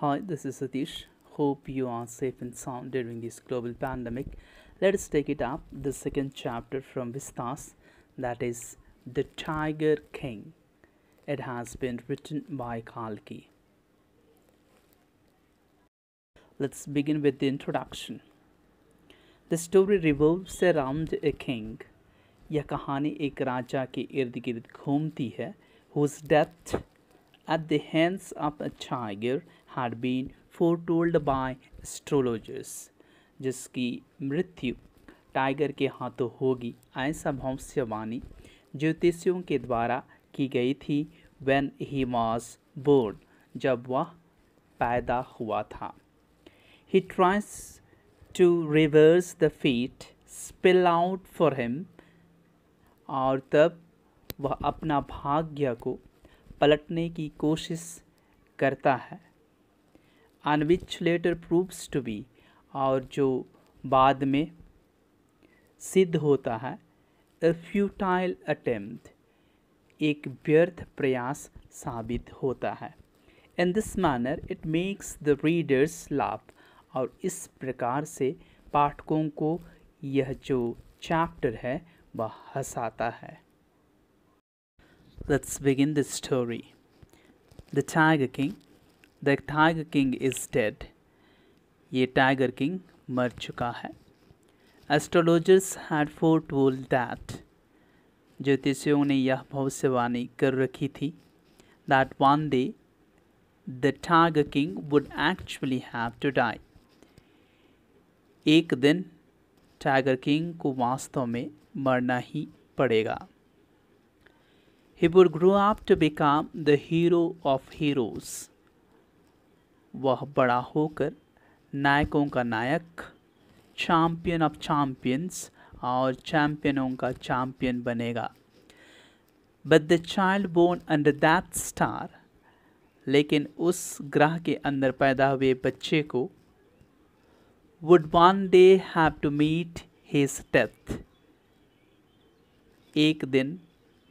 Hi, this is Satish. Hope you are safe and sound during this global pandemic. Let us take it up the second chapter from Vistas that is The Tiger King. It has been written by Kalki. Let's begin with the introduction. The story revolves around a king. यह कहानी एक राजा के इर्द गिर्द घूमती है whose death at the hands of a tiger had been foretold by astrologers जिसकी मृत्यु टाइगर के हाथों होगी ऐसा भविष्यवाणी ज्योतिषियों के द्वारा की गई थी when he was born जब वह पैदा हुआ था he tries to reverse the fate spill out for him और तब वह अपना भाग्य को पलटने की कोशिश करता है on which later proves to be और जो बाद में सिद्ध होता है ए फ्यूटाइल अटेम्प्ट एक व्यर्थ प्रयास साबित होता है in this manner it makes the readers लाभ और इस प्रकार से पाठकों को यह जो चैप्टर है वह हंसाता है let's begin the story the tiger king the tiger king is dead ये टाइगर किंग मर चुका है astrologers had foretold that ज्योतिषियों ने यह भविष्यवाणी कर रखी थी that one day the tiger king would actually have to die एक दिन टाइगर किंग को वास्तव में मरना ही पड़ेगा he would grow up to become the hero of heroes वह बड़ा होकर नायकों का नायक चैम्पियन ऑफ चैम्पियंस और चैम्पियनों का चैम्पियन बनेगा but the child born under that star लेकिन उस ग्रह के अंदर पैदा हुए बच्चे को would one day have to meet his death एक दिन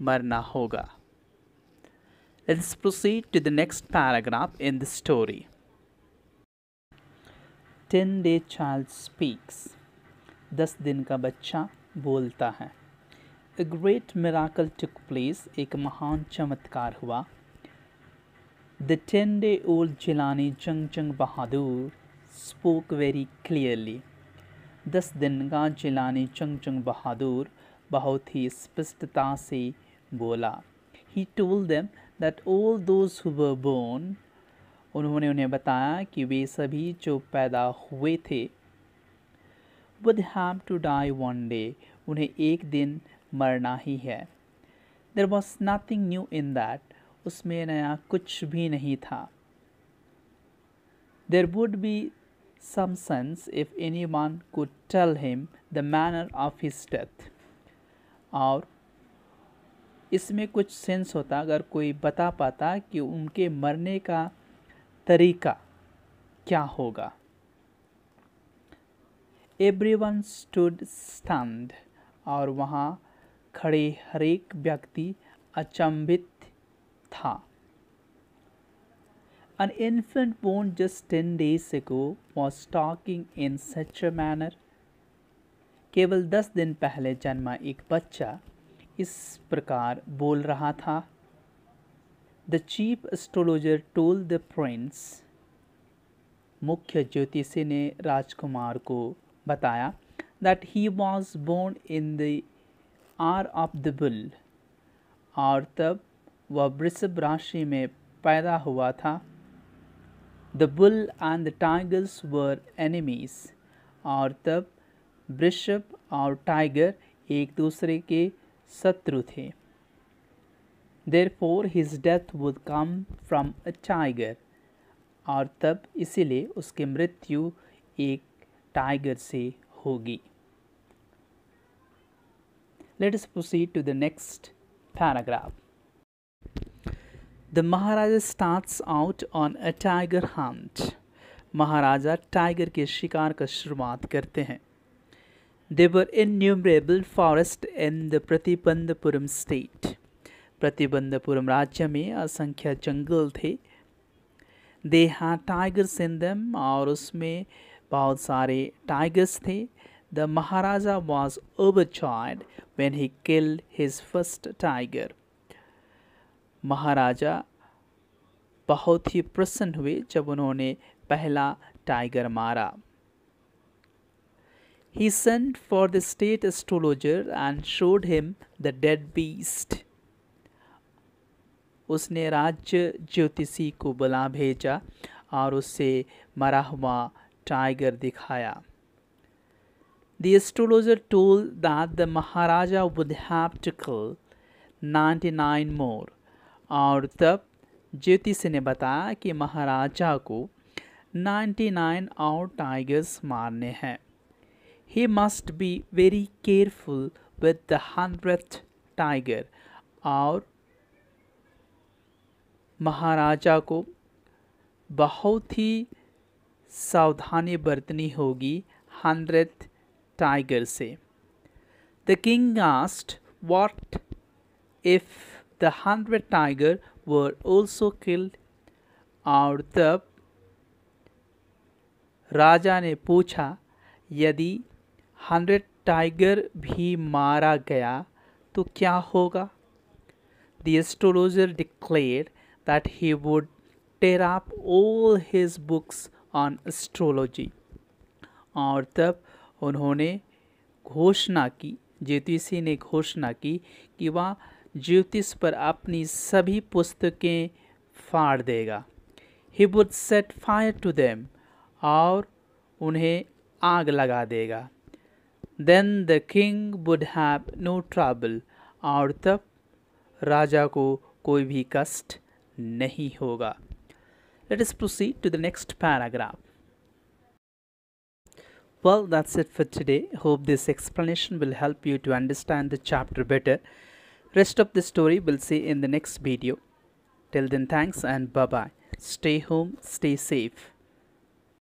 मरना होगा let's proceed to the next paragraph in the story ten day child speaks दस दिन का बच्चा बोलता है a great miracle took place एक महान चमत्कार हुआ the ten day old Jilani Jung Jung Bahadur spoke very clearly दस दिन का जिलानी जंग जंग बहादुर बहुत ही स्पष्टता से बोला he told them that all those who born उन्होंने उन्हें बताया कि वे सभी जो पैदा हुए थे would have to die one day उन्हें एक दिन मरना ही है there was nothing new in that उसमें नया कुछ भी नहीं था there would be some sense if anyone could tell him the manner of his death और इसमें कुछ सेंस होता अगर कोई बता पाता कि उनके मरने का तरीका क्या होगा एवरी वन स्टूड स्टैंड और वहाँ खड़े हरेक व्यक्ति अचंभित था An infant born just ten days ago was talking in such a manner. केवल दस दिन पहले जन्मा एक बच्चा इस प्रकार बोल रहा था The chief astrologer told the prince. मुख्य ज्योतिषी ने राजकुमार को बताया that he was born in the hour of the bull. और तब वह वृषभ राशि में पैदा हुआ था the bull and the tigers were enemies और तब वृषभ और टाइगर एक दूसरे के शत्रु थे therefore his death would come from a tiger और तब इसीलिए उसकी मृत्यु एक टाइगर से होगी let us proceed to the next paragraph the Maharaja starts out on a tiger hunt Maharaja tiger के शिकार का शुरुआत करते हैं देवर इन innumerable forest in the Pratibandapuram state Pratibandapuram राज्य में असंख्य जंगल थे दे हा टाइगर्स इन दम और उसमें बहुत सारे टाइगर्स थे the maharaja was over overjoyed when he kill his first tiger maharaja बहुत ही प्रसन्न हुए जब उन्होंने पहला टाइगर मारा he sent for the state astrologer and showed him the dead beast उसने राज्य ज्योतिषी को बुला भेजा और उसे मरा हुआ टाइगर दिखाया The astrologer told that the Maharaja would have to kill 99 more. और तब ज्योतिष ने बताया कि महाराजा को 99 और टाइगर्स मारने हैं He must be very careful with the hundred tiger और महाराजा को बहुत ही सावधानी बरतनी होगी हंड्रेड टाइगर से the king asked what if the hundred tiger were also killed और तब राजा ने पूछा यदि हंड्रेड टाइगर भी मारा गया तो क्या होगा the astrologer declared that he would tear up all his books on astrology. और तब उन्होंने घोषणा की ज्योतिषी ने घोषणा की कि वह ज्योतिष पर अपनी सभी पुस्तकें फाड़ देगा he would set fire to them और उन्हें आग लगा देगा then the king would have no trouble और तब राजा को कोई भी कष्ट नहीं होगा let us proceed to the next paragraph Well, that's it for today. Hope this explanation will help you to understand the chapter better. Rest of the story we'll see in the next video. Till then, thanks and bye bye. Stay home, stay safe.